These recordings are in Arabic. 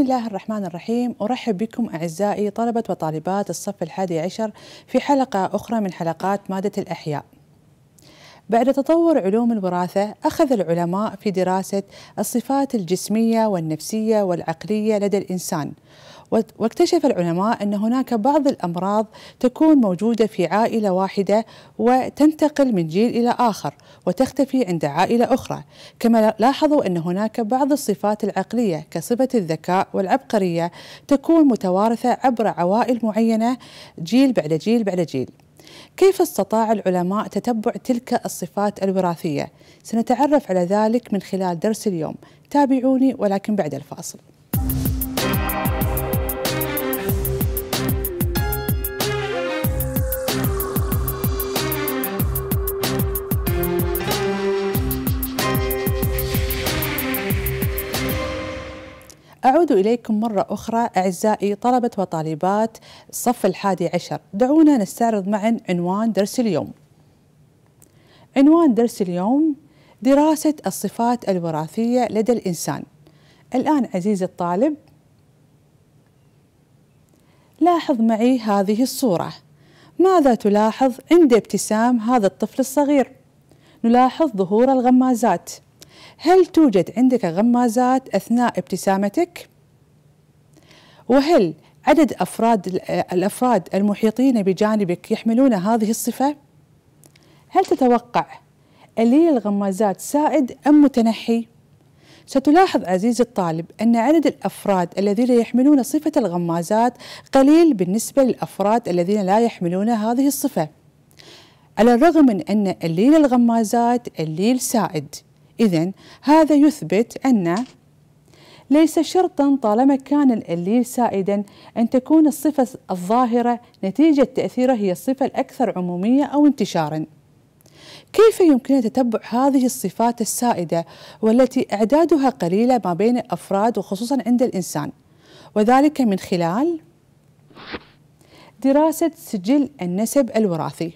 بسم الله الرحمن الرحيم أرحب بكم أعزائي طلبة وطالبات الصف الحادي عشر في حلقة أخرى من حلقات مادة الأحياء بعد تطور علوم الوراثة أخذ العلماء في دراسة الصفات الجسمية والنفسية والعقلية لدى الإنسان واكتشف العلماء أن هناك بعض الأمراض تكون موجودة في عائلة واحدة وتنتقل من جيل إلى آخر وتختفي عند عائلة أخرى كما لاحظوا أن هناك بعض الصفات العقلية كصفة الذكاء والعبقرية تكون متوارثة عبر عوائل معينة جيل بعد جيل بعد جيل كيف استطاع العلماء تتبع تلك الصفات الوراثية؟ سنتعرف على ذلك من خلال درس اليوم تابعوني ولكن بعد الفاصل أعود إليكم مرة أخرى أعزائي طلبة وطالبات الصف الحادي عشر دعونا نستعرض معا عنوان درس اليوم عنوان درس اليوم دراسة الصفات الوراثية لدى الإنسان الآن عزيزي الطالب لاحظ معي هذه الصورة ماذا تلاحظ عند ابتسام هذا الطفل الصغير؟ نلاحظ ظهور الغمازات هل توجد عندك غمازات أثناء ابتسامتك؟ وهل عدد أفراد الأفراد المحيطين بجانبك يحملون هذه الصفة؟ هل تتوقع قليل الغمازات سائد أم متنحي؟ ستلاحظ عزيزي الطالب أن عدد الأفراد الذين يحملون صفة الغمازات قليل بالنسبة للأفراد الذين لا يحملون هذه الصفة على الرغم من أن قليل الغمازات قليل سائد إذا هذا يثبت أن ليس شرطا طالما كان الإليل سائدا أن تكون الصفة الظاهرة نتيجة تأثيره هي الصفة الأكثر عمومية أو انتشارا كيف يمكن تتبع هذه الصفات السائدة والتي إعدادها قليلة ما بين الأفراد وخصوصا عند الإنسان وذلك من خلال دراسة سجل النسب الوراثي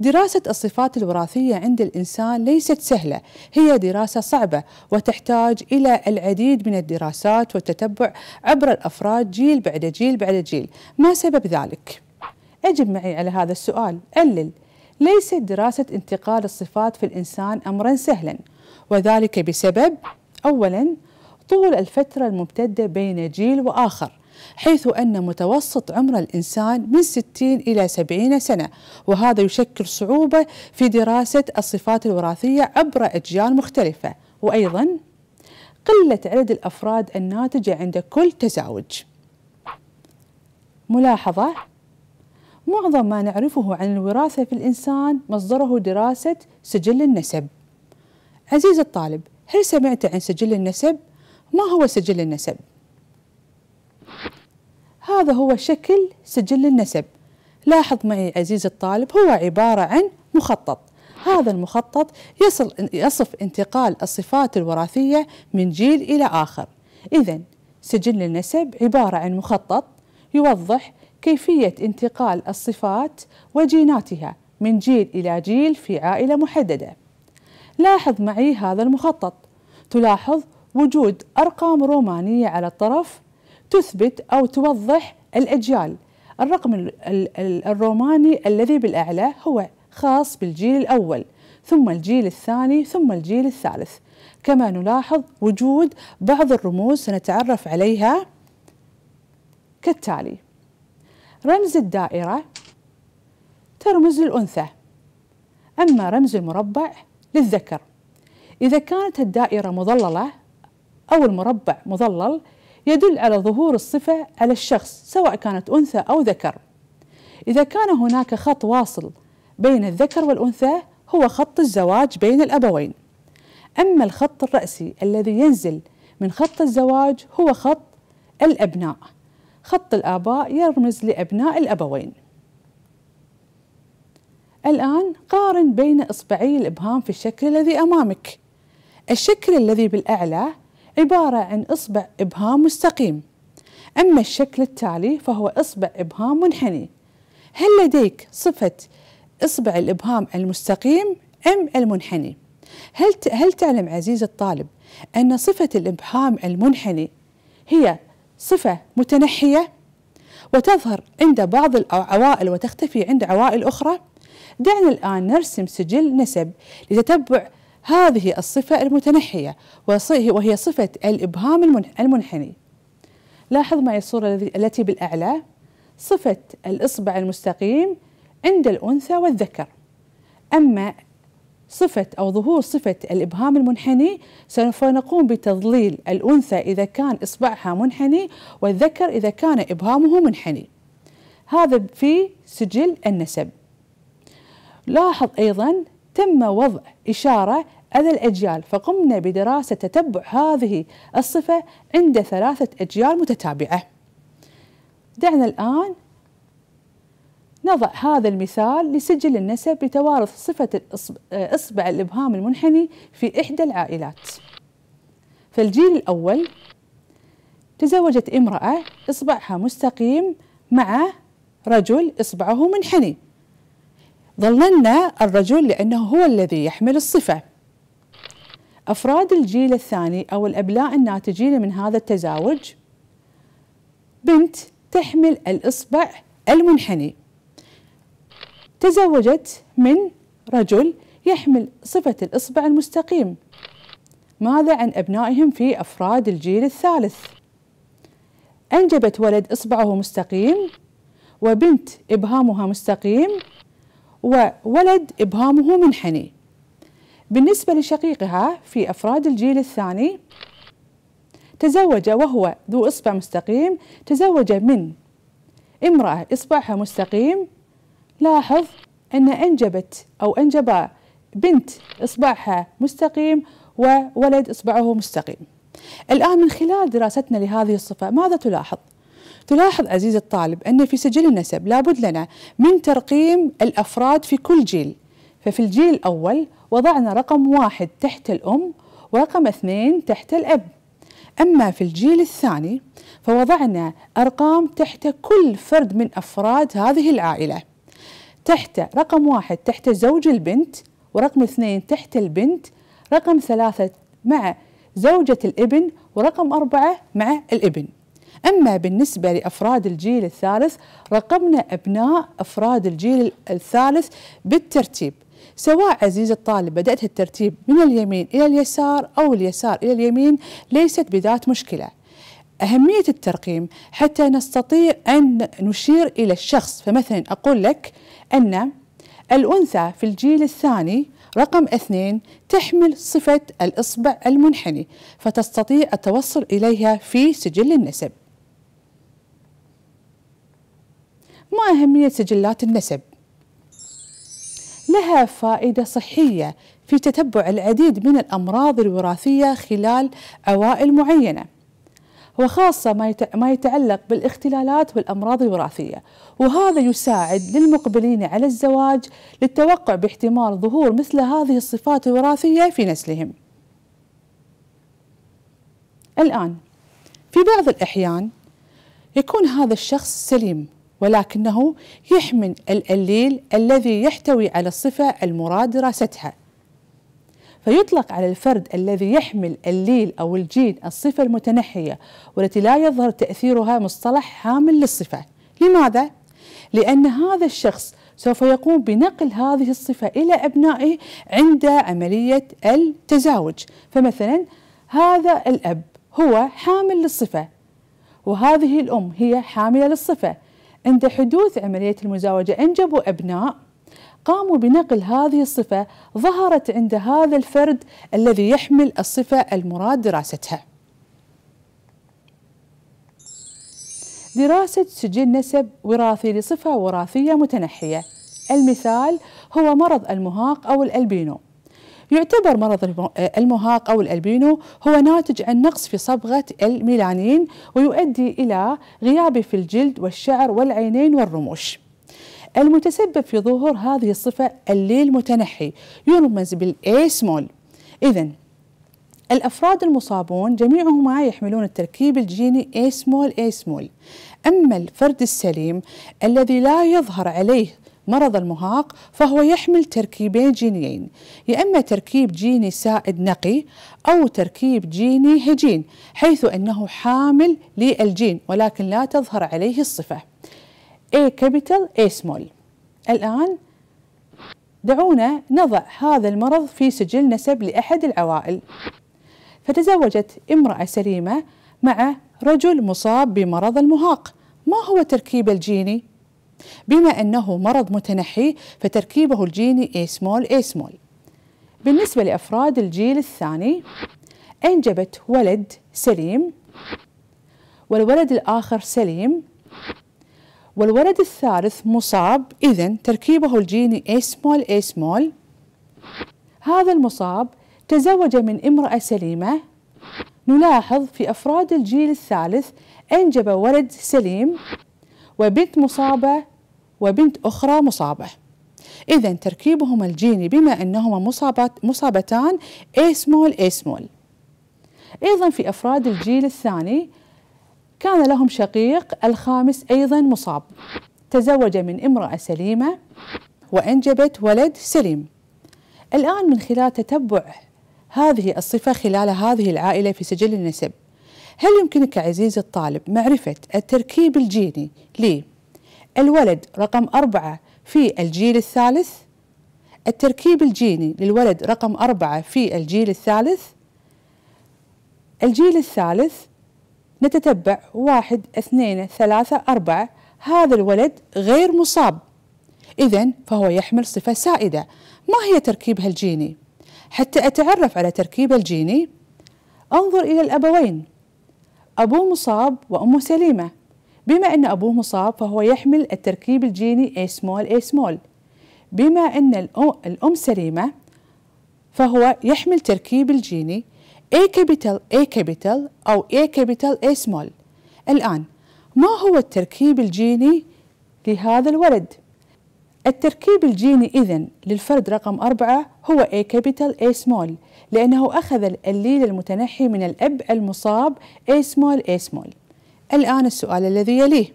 دراسة الصفات الوراثية عند الإنسان ليست سهلة هي دراسة صعبة وتحتاج إلى العديد من الدراسات والتتبع عبر الأفراد جيل بعد جيل بعد جيل ما سبب ذلك؟ أجب معي على هذا السؤال علل ليست دراسة انتقال الصفات في الإنسان أمرا سهلا وذلك بسبب أولا طول الفترة الممتدة بين جيل وآخر حيث أن متوسط عمر الإنسان من 60 إلى 70 سنة وهذا يشكل صعوبة في دراسة الصفات الوراثية عبر أجيال مختلفة وأيضا قلة عدد الأفراد الناتجة عند كل تزاوج ملاحظة معظم ما نعرفه عن الوراثة في الإنسان مصدره دراسة سجل النسب عزيز الطالب هل سمعت عن سجل النسب؟ ما هو سجل النسب؟ هذا هو شكل سجل النسب لاحظ معي عزيزي الطالب هو عبارة عن مخطط هذا المخطط يصل يصف انتقال الصفات الوراثية من جيل إلى آخر إذا سجل النسب عبارة عن مخطط يوضح كيفية انتقال الصفات وجيناتها من جيل إلى جيل في عائلة محددة لاحظ معي هذا المخطط تلاحظ وجود أرقام رومانية على الطرف تثبت أو توضح الأجيال الرقم الروماني الذي بالأعلى هو خاص بالجيل الأول ثم الجيل الثاني ثم الجيل الثالث كما نلاحظ وجود بعض الرموز سنتعرف عليها كالتالي رمز الدائرة ترمز للأنثى أما رمز المربع للذكر إذا كانت الدائرة مظلله أو المربع مظلل يدل على ظهور الصفة على الشخص سواء كانت أنثى أو ذكر إذا كان هناك خط واصل بين الذكر والأنثى هو خط الزواج بين الأبوين أما الخط الرأسي الذي ينزل من خط الزواج هو خط الأبناء خط الآباء يرمز لأبناء الأبوين الآن قارن بين إصبعي الإبهام في الشكل الذي أمامك الشكل الذي بالأعلى عبارة عن إصبع إبهام مستقيم أما الشكل التالي فهو إصبع إبهام منحني هل لديك صفة إصبع الإبهام المستقيم أم المنحني؟ هل هل تعلم عزيزي الطالب أن صفة الإبهام المنحني هي صفة متنحية وتظهر عند بعض العوائل وتختفي عند عوائل أخرى؟ دعنا الآن نرسم سجل نسب لتتبع هذه الصفة المتنحية وهي صفة الإبهام المنحني لاحظ معي الصورة التي بالأعلى صفة الإصبع المستقيم عند الأنثى والذكر أما صفة أو ظهور صفة الإبهام المنحني سوف نقوم بتضليل الأنثى إذا كان إصبعها منحني والذكر إذا كان إبهامه منحني هذا في سجل النسب لاحظ أيضا تم وضع إشارة أذى الأجيال فقمنا بدراسة تتبع هذه الصفة عند ثلاثة أجيال متتابعة دعنا الآن نضع هذا المثال لسجل النسب لتوارث صفة إصبع الإبهام المنحني في إحدى العائلات فالجيل الأول تزوجت امرأة إصبعها مستقيم مع رجل إصبعه منحني ظللنا الرجل لأنه هو الذي يحمل الصفة أفراد الجيل الثاني أو الأبلاء الناتجين من هذا التزاوج بنت تحمل الإصبع المنحني تزوجت من رجل يحمل صفة الإصبع المستقيم ماذا عن أبنائهم في أفراد الجيل الثالث؟ أنجبت ولد إصبعه مستقيم وبنت إبهامها مستقيم وولد إبهامه منحني بالنسبة لشقيقها في أفراد الجيل الثاني تزوج وهو ذو إصبع مستقيم تزوج من امرأة إصبعها مستقيم لاحظ أن أنجبت أو أنجب بنت إصبعها مستقيم وولد إصبعه مستقيم الآن من خلال دراستنا لهذه الصفة ماذا تلاحظ؟ تلاحظ عزيزي الطالب أن في سجل النسب لابد لنا من ترقيم الأفراد في كل جيل ففي الجيل الأول وضعنا رقم واحد تحت الأم ورقم اثنين تحت الأب أما في الجيل الثاني فوضعنا أرقام تحت كل فرد من أفراد هذه العائلة تحت رقم واحد تحت زوج البنت ورقم اثنين تحت البنت رقم ثلاثة مع زوجة الابن ورقم أربعة مع الابن أما بالنسبة لأفراد الجيل الثالث رقمنا أبناء أفراد الجيل الثالث بالترتيب سواء عزيز الطالب بدأت الترتيب من اليمين إلى اليسار أو اليسار إلى اليمين ليست بذات مشكلة أهمية الترقيم حتى نستطيع أن نشير إلى الشخص فمثلا أقول لك أن الأنثى في الجيل الثاني رقم اثنين تحمل صفة الإصبع المنحني فتستطيع التوصل إليها في سجل النسب ما أهمية سجلات النسب لها فائدة صحية في تتبع العديد من الأمراض الوراثية خلال عوائل معينة وخاصة ما يتعلق بالاختلالات والأمراض الوراثية وهذا يساعد للمقبلين على الزواج للتوقع باحتمال ظهور مثل هذه الصفات الوراثية في نسلهم الآن في بعض الأحيان يكون هذا الشخص سليم ولكنه يحمل الأليل الذي يحتوي على الصفة المراد دراستها فيطلق على الفرد الذي يحمل الليل أو الجين الصفة المتنحية والتي لا يظهر تأثيرها مصطلح حامل للصفة لماذا؟ لأن هذا الشخص سوف يقوم بنقل هذه الصفة إلى أبنائه عند عملية التزاوج فمثلا هذا الأب هو حامل للصفة وهذه الأم هي حاملة للصفة عند حدوث عملية المزاوجة أنجبوا أبناء قاموا بنقل هذه الصفة ظهرت عند هذا الفرد الذي يحمل الصفة المراد دراستها دراسة سجل نسب وراثي لصفة وراثية متنحية المثال هو مرض المهاق أو الألبينو يعتبر مرض المهاق أو الألبينو هو ناتج عن نقص في صبغة الميلانين ويؤدي إلى غيابه في الجلد والشعر والعينين والرموش المتسبب في ظهور هذه الصفة الليل متنحي يرمز بالإيسمول إذا الأفراد المصابون جميعهما يحملون التركيب الجيني إيسمول إيسمول أما الفرد السليم الذي لا يظهر عليه مرض المهاق فهو يحمل تركيبين جينيين يا إما تركيب جيني سائد نقي أو تركيب جيني هجين حيث أنه حامل للجين ولكن لا تظهر عليه الصفة A capital A small الآن دعونا نضع هذا المرض في سجل نسب لأحد العوائل فتزوجت امرأة سليمة مع رجل مصاب بمرض المهاق ما هو تركيب الجيني؟ بما أنه مرض متنحي فتركيبه الجيني A small A small بالنسبة لأفراد الجيل الثاني أنجبت ولد سليم والولد الآخر سليم والولد الثالث مصاب إذا تركيبه الجيني A small A small هذا المصاب تزوج من امرأة سليمة نلاحظ في أفراد الجيل الثالث أنجب ولد سليم وبنت مصابة وبنت أخرى مصابة إذا تركيبهما الجيني بما أنهما مصابت مصابتان A small A small أيضا في أفراد الجيل الثاني كان لهم شقيق الخامس أيضا مصاب تزوج من امرأة سليمة وأنجبت ولد سليم الآن من خلال تتبع هذه الصفة خلال هذه العائلة في سجل النسب هل يمكنك عزيزي الطالب معرفة التركيب الجيني للولد رقم أربعة في الجيل الثالث التركيب الجيني للولد رقم أربعة في الجيل الثالث الجيل الثالث نتتبع واحد اثنين ثلاثة أربعة هذا الولد غير مصاب إذا فهو يحمل صفة سائدة ما هي تركيبها الجيني؟ حتى أتعرف على تركيبها الجيني أنظر إلى الأبوين أبوه مصاب وأمه سليمة بما أن أبوه مصاب فهو يحمل التركيب الجيني A small A small بما أن الأم سليمة فهو يحمل تركيب الجيني A capital A capital أو A capital A small الآن ما هو التركيب الجيني لهذا الولد؟ التركيب الجيني إذا للفرد رقم أربعة هو A capital A small لأنه أخذ الأليل المتنحي من الأب المصاب A small A small الآن السؤال الذي يليه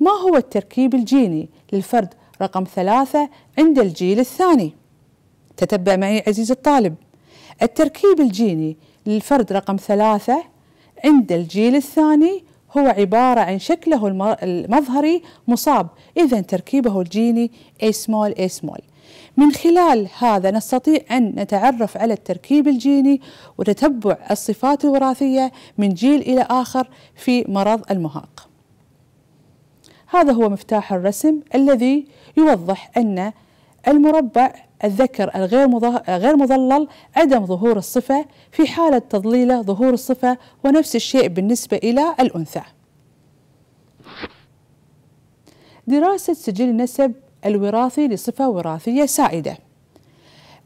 ما هو التركيب الجيني للفرد رقم ثلاثة عند الجيل الثاني؟ تتبع معي عزيزي الطالب التركيب الجيني للفرد رقم ثلاثة عند الجيل الثاني هو عبارة عن شكله المظهري مصاب إذا تركيبه الجيني A small A small من خلال هذا نستطيع أن نتعرف على التركيب الجيني وتتبع الصفات الوراثية من جيل إلى آخر في مرض المهاق هذا هو مفتاح الرسم الذي يوضح أن المربع الذكر الغير غير مظلل عدم ظهور الصفة في حالة تضليله ظهور الصفة ونفس الشيء بالنسبة إلى الأنثى دراسة سجل النسب الوراثي لصفة وراثية سائدة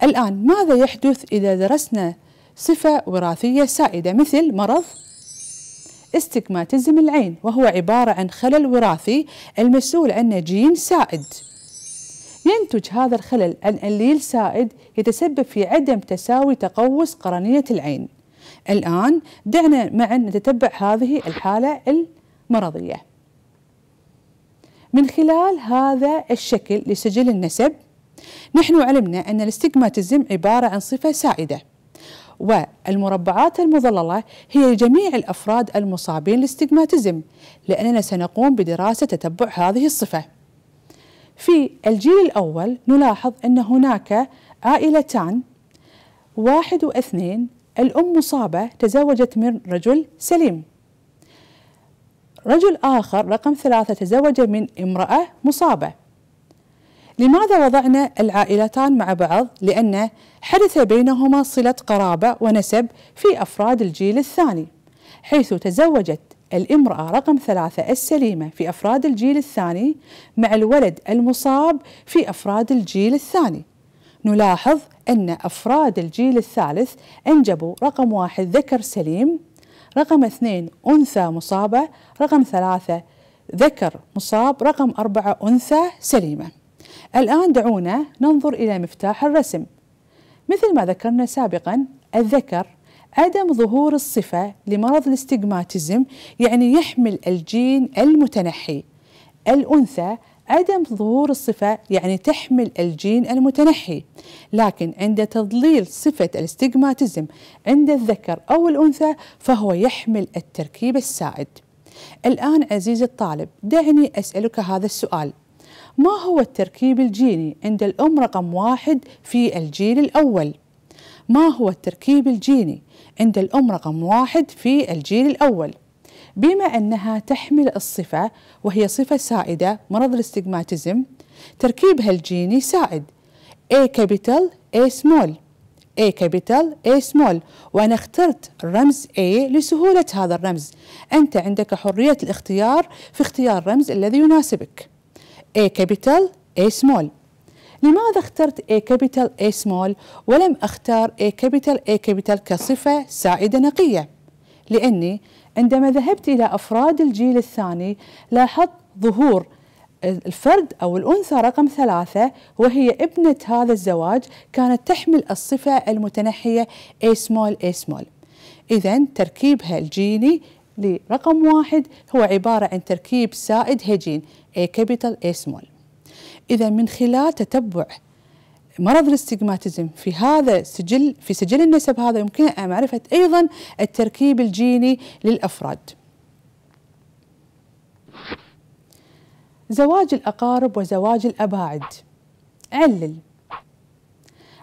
الآن ماذا يحدث إذا درسنا صفة وراثية سائدة مثل مرض استكماتيزم العين وهو عبارة عن خلل وراثي المسؤول عنه جين سائد ينتج هذا الخلل عن الليل سائد يتسبب في عدم تساوي تقوس قرنية العين الآن دعنا معا نتتبع هذه الحالة المرضية من خلال هذا الشكل لسجل النسب نحن علمنا أن الاستجماتزم عبارة عن صفة سائدة والمربعات المظللة هي لجميع الأفراد المصابين الاستجماتزم لأننا سنقوم بدراسة تتبع هذه الصفة في الجيل الأول نلاحظ أن هناك عائلتان واحد واثنين الأم مصابة تزوجت من رجل سليم رجل آخر رقم ثلاثة تزوج من امرأة مصابة لماذا وضعنا العائلتان مع بعض؟ لأن حدث بينهما صلة قرابة ونسب في أفراد الجيل الثاني حيث تزوجت الامرأة رقم ثلاثة السليمة في أفراد الجيل الثاني مع الولد المصاب في أفراد الجيل الثاني نلاحظ أن أفراد الجيل الثالث أنجبوا رقم واحد ذكر سليم رقم اثنين أنثى مصابة رقم ثلاثة ذكر مصاب رقم أربعة أنثى سليمة الآن دعونا ننظر إلى مفتاح الرسم مثل ما ذكرنا سابقا الذكر عدم ظهور الصفة لمرض الاستجماتيزم يعني يحمل الجين المتنحي الأنثى عدم ظهور الصفة يعني تحمل الجين المتنحي لكن عند تضليل صفة الاستجماتيزم عند الذكر أو الأنثى فهو يحمل التركيب السائد الآن عزيزي الطالب دعني أسألك هذا السؤال ما هو التركيب الجيني عند الأم رقم واحد في الجيل الأول؟ ما هو التركيب الجيني عند الأم رقم واحد في الجيل الأول بما أنها تحمل الصفة وهي صفة سائدة مرض الاستجماتيزم تركيبها الجيني سائد A capital A small A capital A small وأنا اخترت الرمز A لسهولة هذا الرمز أنت عندك حرية الاختيار في اختيار الرمز الذي يناسبك A capital A small لماذا اخترت A capital A small ولم أختار A capital A capital كصفة سائدة نقية؟ لأني عندما ذهبت إلى أفراد الجيل الثاني لاحظت ظهور الفرد أو الأنثى رقم ثلاثة وهي ابنة هذا الزواج كانت تحمل الصفة المتنحية A small A small إذا تركيبها الجيني لرقم واحد هو عبارة عن تركيب سائد هجين A capital A small إذا من خلال تتبع مرض الاستجماتيزم في هذا سجل في سجل النسب هذا يمكن معرفة أيضا التركيب الجيني للأفراد زواج الأقارب وزواج الأباعد علل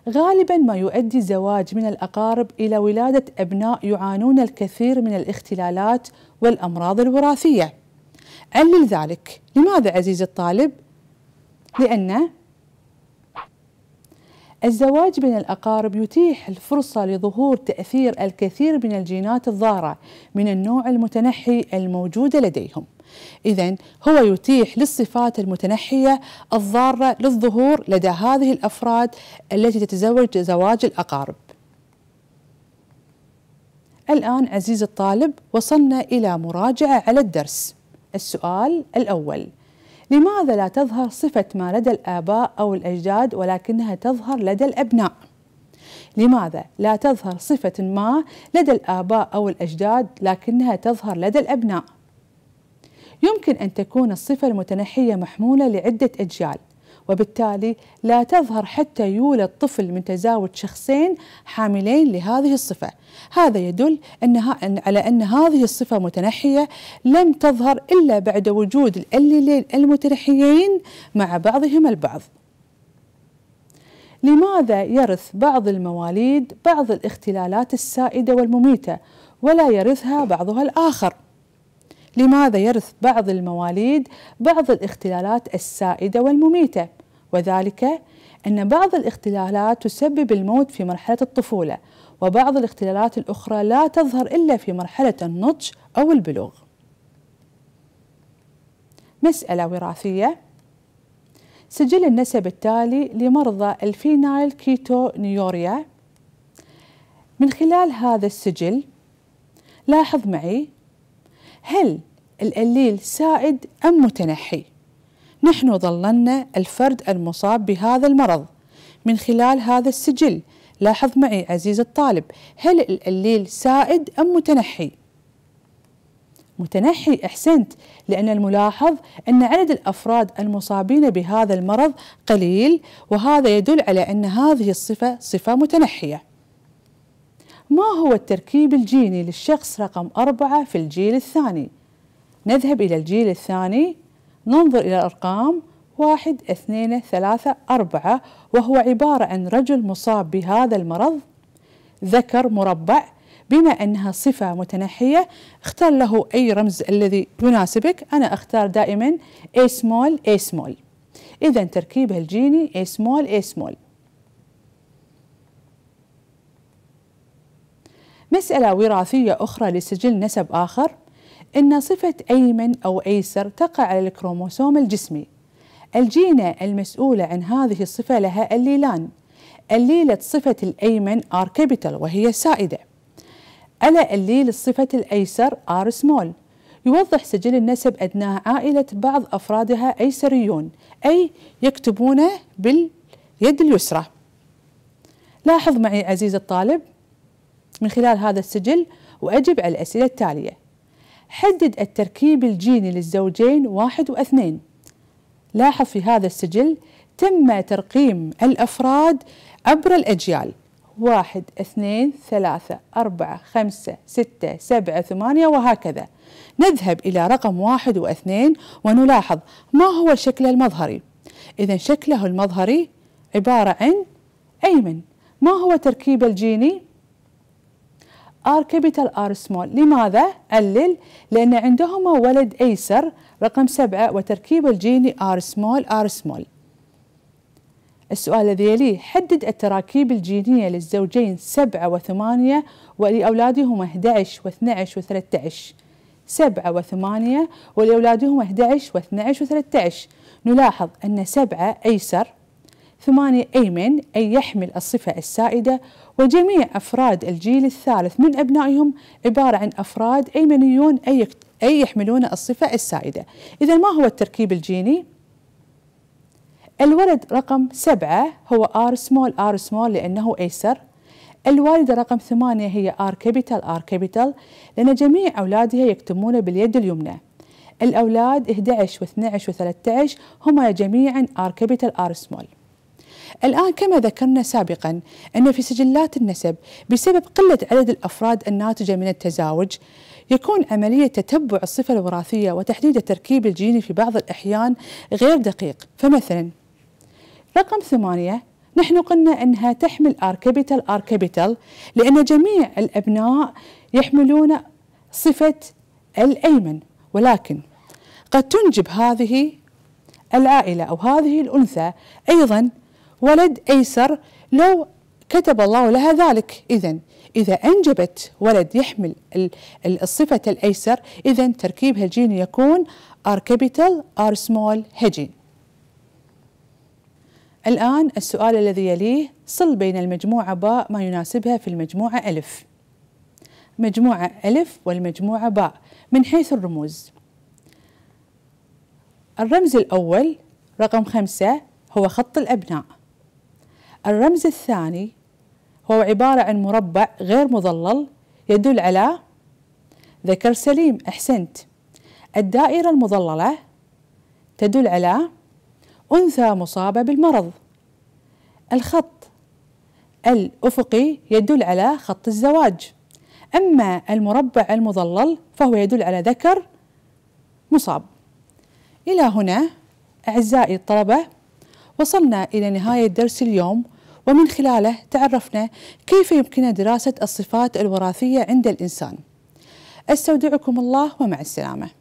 غالبا ما يؤدي الزواج من الأقارب إلى ولادة أبناء يعانون الكثير من الاختلالات والأمراض الوراثية علل ذلك لماذا عزيزي الطالب؟ لأن الزواج بين الأقارب يتيح الفرصة لظهور تأثير الكثير من الجينات الضارة من النوع المتنحي الموجودة لديهم إذا هو يتيح للصفات المتنحية الضارة للظهور لدى هذه الأفراد التي تتزوج زواج الأقارب الآن عزيزي الطالب وصلنا إلى مراجعة على الدرس السؤال الأول لماذا لا تظهر صفة ما لدى الآباء أو الأجداد ولكنها تظهر لدى الأبناء؟ لماذا لا تظهر صفة ما لدى الآباء أو الأجداد لكنها تظهر لدى الأبناء؟ يمكن أن تكون الصفة المتنحية محمولة لعدة أجيال وبالتالي لا تظهر حتى يولد طفل من تزاوج شخصين حاملين لهذه الصفة هذا يدل أنها على أن هذه الصفة متنحية لم تظهر إلا بعد وجود الأليلين المتنحيين مع بعضهم البعض لماذا يرث بعض المواليد بعض الاختلالات السائدة والمميتة ولا يرثها بعضها الآخر؟ لماذا يرث بعض المواليد بعض الاختلالات السائدة والمميتة؟ وذلك أن بعض الاختلالات تسبب الموت في مرحلة الطفولة وبعض الاختلالات الأخرى لا تظهر إلا في مرحلة النضج أو البلوغ مسألة وراثية سجل النسب التالي لمرضى الفينايل كيتو نيوريا من خلال هذا السجل لاحظ معي هل الأليل سائد أم متنحي نحن ظللنا الفرد المصاب بهذا المرض من خلال هذا السجل لاحظ معي عزيز الطالب هل الأليل سائد أم متنحي؟ متنحي أحسنت لأن الملاحظ أن عدد الأفراد المصابين بهذا المرض قليل وهذا يدل على أن هذه الصفة صفة متنحية ما هو التركيب الجيني للشخص رقم أربعة في الجيل الثاني؟ نذهب إلى الجيل الثاني ننظر إلى الأرقام واحد اثنين ثلاثة أربعة وهو عبارة عن رجل مصاب بهذا المرض ذكر مربع بما أنها صفة متنحية اختار له أي رمز الذي يناسبك أنا أختار دائما A small A small إذا تركيبها الجيني A small A small مسألة وراثية أخرى لسجل نسب آخر أن صفة أيمن أو أيسر تقع على الكروموسوم الجسمي الجينة المسؤولة عن هذه الصفة لها الليلان الليلة صفة الأيمن R capital وهي سائدة على الليل صفة الأيسر R small يوضح سجل النسب أدناه عائلة بعض أفرادها أيسريون أي يكتبونه باليد اليسرى لاحظ معي عزيزي الطالب من خلال هذا السجل وأجب على الأسئلة التالية حدد التركيب الجيني للزوجين واحد واثنين لاحظ في هذا السجل تم ترقيم الأفراد عبر الأجيال واحد اثنين ثلاثة أربعة خمسة ستة سبعة ثمانية وهكذا نذهب إلى رقم واحد واثنين ونلاحظ ما هو الشكل المظهري إذا شكله المظهري عبارة عن أيمن ما هو تركيب الجيني؟ ار كابيتال ار سمول لماذا؟ قلل لأن عندهما ولد أيسر رقم سبعة وتركيب الجيني ار سمول ار سمول السؤال الذي يليه حدد التراكيب الجينية للزوجين سبعة وثمانية ولأولادهما 11 و12 و13 سبعة وثمانية ولأولادهما 11 و12 و13 نلاحظ أن سبعة أيسر ثمانية أيمن أي يحمل الصفة السائدة وجميع أفراد الجيل الثالث من أبنائهم عبارة عن أفراد أيمنيون أي, أي يحملون الصفة السائدة إذا ما هو التركيب الجيني؟ الولد رقم سبعة هو آر سمول آر سمول لأنه أيسر الوالدة رقم ثمانية هي آر كابيتال آر كابيتال لأن جميع أولادها يكتمون باليد اليمنى الأولاد 11 و12 و13 هما جميعا آر كابيتال آر سمول الآن كما ذكرنا سابقا أن في سجلات النسب بسبب قلة عدد الأفراد الناتجة من التزاوج يكون عملية تتبع الصفة الوراثية وتحديد التركيب الجيني في بعض الأحيان غير دقيق فمثلا رقم ثمانية نحن قلنا أنها تحمل آر كابيتال آر كابيتال لأن جميع الأبناء يحملون صفة الأيمن ولكن قد تنجب هذه العائلة أو هذه الأنثى أيضا ولد أيسر لو كتب الله لها ذلك إذا إذا أنجبت ولد يحمل الصفة الأيسر إذا تركيب هالجين يكون R capital R small هجين الآن السؤال الذي يليه صل بين المجموعة باء ما يناسبها في المجموعة ألف مجموعة ألف والمجموعة باء من حيث الرموز الرمز الأول رقم خمسة هو خط الأبناء الرمز الثاني هو عبارة عن مربع غير مظلل يدل على ذكر سليم أحسنت الدائرة المظللة تدل على أنثى مصابة بالمرض الخط الأفقي يدل على خط الزواج أما المربع المظلل فهو يدل على ذكر مصاب إلى هنا أعزائي الطلبة وصلنا إلى نهاية درس اليوم ومن خلاله تعرفنا كيف يمكن دراسة الصفات الوراثية عند الإنسان استودعكم الله ومع السلامه